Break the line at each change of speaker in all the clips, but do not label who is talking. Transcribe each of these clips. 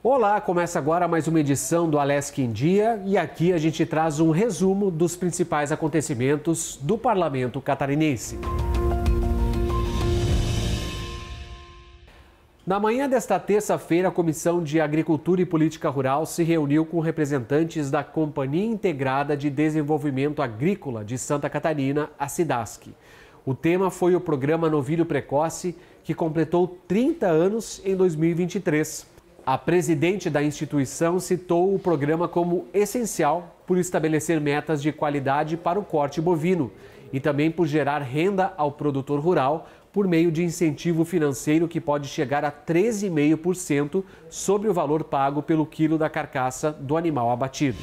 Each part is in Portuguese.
Olá, começa agora mais uma edição do Alesc em Dia e aqui a gente traz um resumo dos principais acontecimentos do parlamento catarinense. Na manhã desta terça-feira, a Comissão de Agricultura e Política Rural se reuniu com representantes da Companhia Integrada de Desenvolvimento Agrícola de Santa Catarina, a SIDASC. O tema foi o programa Novilho Precoce, que completou 30 anos em 2023. A presidente da instituição citou o programa como essencial por estabelecer metas de qualidade para o corte bovino e também por gerar renda ao produtor rural por meio de incentivo financeiro que pode chegar a 13,5% sobre o valor pago pelo quilo da carcaça do animal abatido.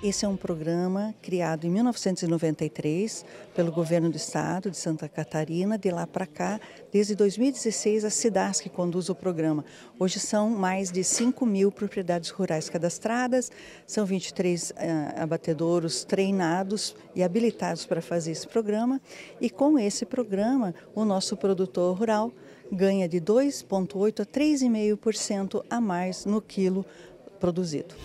Esse é um programa criado em 1993 pelo governo do estado de Santa Catarina. De lá para cá, desde 2016, a CIDAS que conduz o programa. Hoje são mais de 5 mil propriedades rurais cadastradas, são 23 uh, eh, abatedouros treinados e habilitados para fazer esse programa. E com esse programa, o nosso produtor rural ganha de 2,8% a 3,5% a mais no quilo produzido.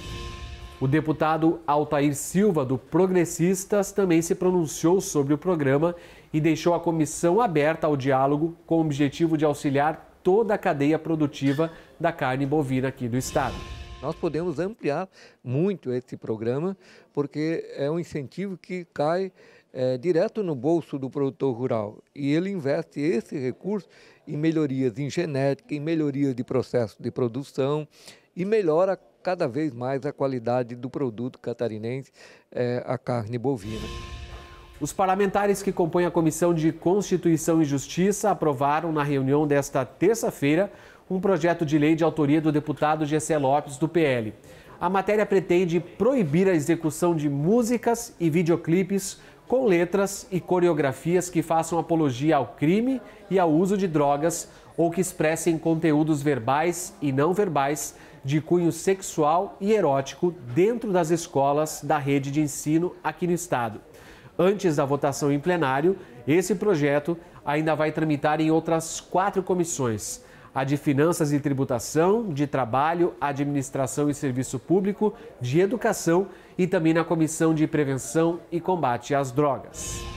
O deputado Altair Silva, do Progressistas, também se pronunciou sobre o programa e deixou a comissão aberta ao diálogo com o objetivo de auxiliar toda a cadeia produtiva da carne bovina aqui do estado. Nós podemos ampliar muito esse programa, porque é um incentivo que cai é, direto no bolso do produtor rural. E ele investe esse recurso em melhorias em genética, em melhorias de processo de produção e melhora cada vez mais a qualidade do produto catarinense, é, a carne bovina. Os parlamentares que compõem a Comissão de Constituição e Justiça aprovaram na reunião desta terça-feira um projeto de lei de autoria do deputado Gessé Lopes, do PL. A matéria pretende proibir a execução de músicas e videoclipes com letras e coreografias que façam apologia ao crime e ao uso de drogas ou que expressem conteúdos verbais e não verbais de cunho sexual e erótico dentro das escolas da rede de ensino aqui no estado. Antes da votação em plenário, esse projeto ainda vai tramitar em outras quatro comissões: a de Finanças e Tributação, de Trabalho, Administração e Serviço Público, de Educação e também na Comissão de Prevenção e Combate às Drogas.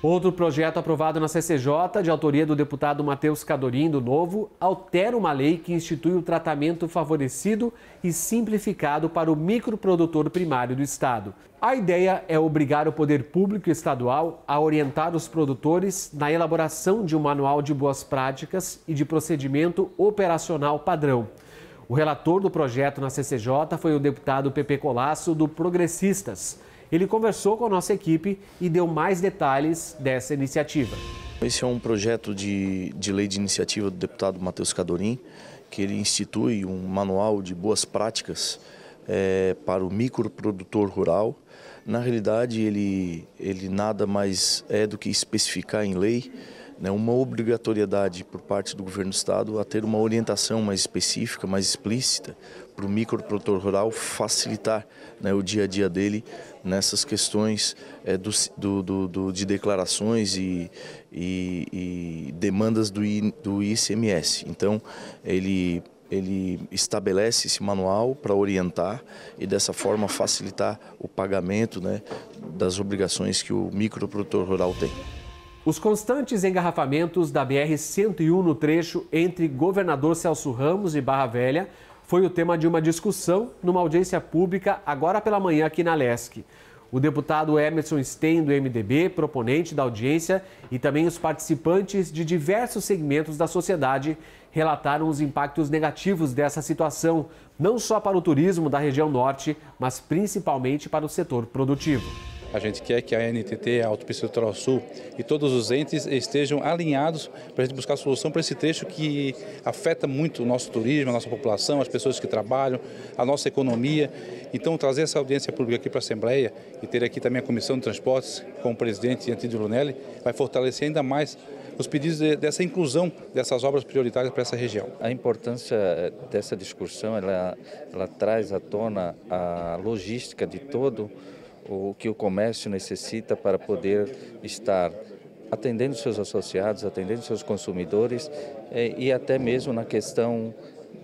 Outro projeto aprovado na CCJ, de autoria do deputado Matheus Cadorim, do Novo, altera uma lei que institui o tratamento favorecido e simplificado para o microprodutor primário do Estado. A ideia é obrigar o poder público estadual a orientar os produtores na elaboração de um manual de boas práticas e de procedimento operacional padrão. O relator do projeto na CCJ foi o deputado Pepe Colasso, do Progressistas. Ele conversou com a nossa equipe e deu mais detalhes dessa iniciativa. Esse é um projeto de, de lei de iniciativa do deputado Matheus Cadorim, que ele institui um manual de boas práticas é, para o microprodutor rural. Na realidade, ele, ele nada mais é do que especificar em lei né, uma obrigatoriedade por parte do governo do estado a ter uma orientação mais específica, mais explícita, para o microprodutor rural facilitar né, o dia a dia dele nessas questões é, do, do, do, de declarações e, e, e demandas do, I, do ICMS. Então, ele ele estabelece esse manual para orientar e dessa forma facilitar o pagamento né, das obrigações que o microprodutor rural tem. Os constantes engarrafamentos da BR-101 no trecho entre governador Celso Ramos e Barra Velha foi o tema de uma discussão numa audiência pública agora pela manhã aqui na Lesc. O deputado Emerson Stein, do MDB, proponente da audiência, e também os participantes de diversos segmentos da sociedade relataram os impactos negativos dessa situação, não só para o turismo da região norte, mas principalmente para o setor produtivo. A gente quer que a NTT, a Autopista Litoral Sul e todos os entes estejam alinhados para a gente buscar solução para esse trecho que afeta muito o nosso turismo, a nossa população, as pessoas que trabalham, a nossa economia. Então, trazer essa audiência pública aqui para a Assembleia e ter aqui também a Comissão de Transportes com o presidente Antídio Lunelli, vai fortalecer ainda mais os pedidos de, dessa inclusão dessas obras prioritárias para essa região. A importância eh, dessa discussão, ela, ela traz à tona a logística de todo o o que o comércio necessita para poder estar atendendo seus associados, atendendo seus consumidores eh, e até mesmo na questão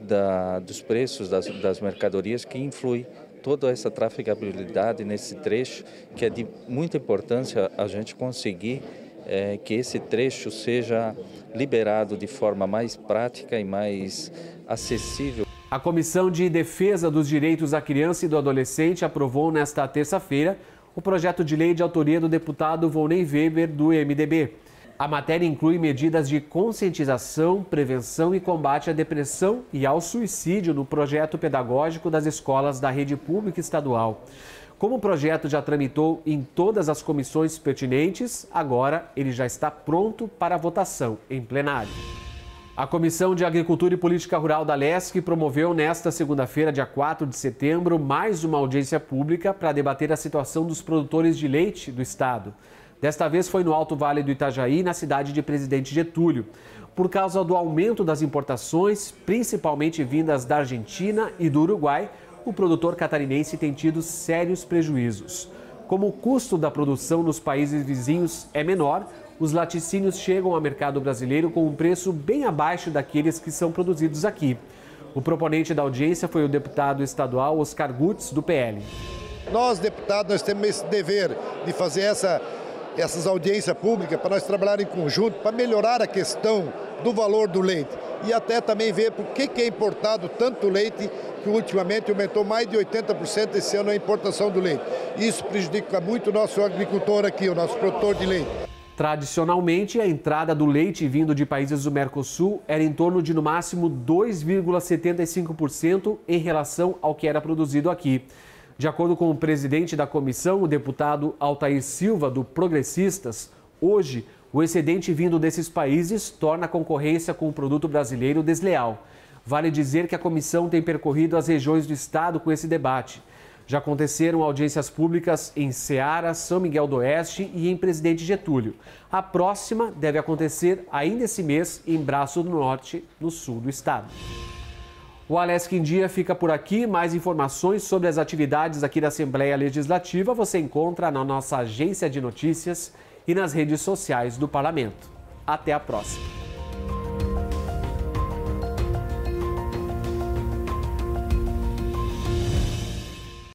da, dos preços das, das mercadorias que influi toda essa trafegabilidade nesse trecho, que é de muita importância a gente conseguir é, que esse trecho seja liberado de forma mais prática e mais acessível. A Comissão de Defesa dos Direitos da Criança e do Adolescente aprovou nesta terça-feira o projeto de lei de autoria do deputado Volney Weber, do MDB. A matéria inclui medidas de conscientização, prevenção e combate à depressão e ao suicídio no projeto pedagógico das escolas da rede pública estadual. Como o projeto já tramitou em todas as comissões pertinentes, agora ele já está pronto para votação em plenário. A Comissão de Agricultura e Política Rural da LESC promoveu nesta segunda-feira, dia 4 de setembro, mais uma audiência pública para debater a situação dos produtores de leite do estado. Desta vez foi no Alto Vale do Itajaí, na cidade de Presidente Getúlio. Por causa do aumento das importações, principalmente vindas da Argentina e do Uruguai, o produtor catarinense tem tido sérios prejuízos. Como o custo da produção nos países vizinhos é menor, os laticínios chegam ao mercado brasileiro com um preço bem abaixo daqueles que são produzidos aqui. O proponente da audiência foi o deputado estadual Oscar Gutz, do PL. Nós, deputados, nós temos esse dever de fazer essa, essas audiências públicas para nós trabalhar em conjunto, para melhorar a questão do valor do leite e até também ver por que, que é importado tanto leite que ultimamente aumentou mais de 80% esse ano a importação do leite. Isso prejudica muito o nosso agricultor aqui, o nosso produtor de leite. Tradicionalmente, a entrada do leite vindo de países do Mercosul era em torno de no máximo 2,75% em relação ao que era produzido aqui. De acordo com o presidente da comissão, o deputado Altair Silva, do Progressistas, hoje o excedente vindo desses países torna a concorrência com o produto brasileiro desleal. Vale dizer que a comissão tem percorrido as regiões do estado com esse debate. Já aconteceram audiências públicas em Ceará, São Miguel do Oeste e em Presidente Getúlio. A próxima deve acontecer ainda esse mês em Braço do Norte, no sul do estado. O Alesc em Dia fica por aqui. Mais informações sobre as atividades aqui da Assembleia Legislativa você encontra na nossa agência de notícias e nas redes sociais do Parlamento. Até a próxima!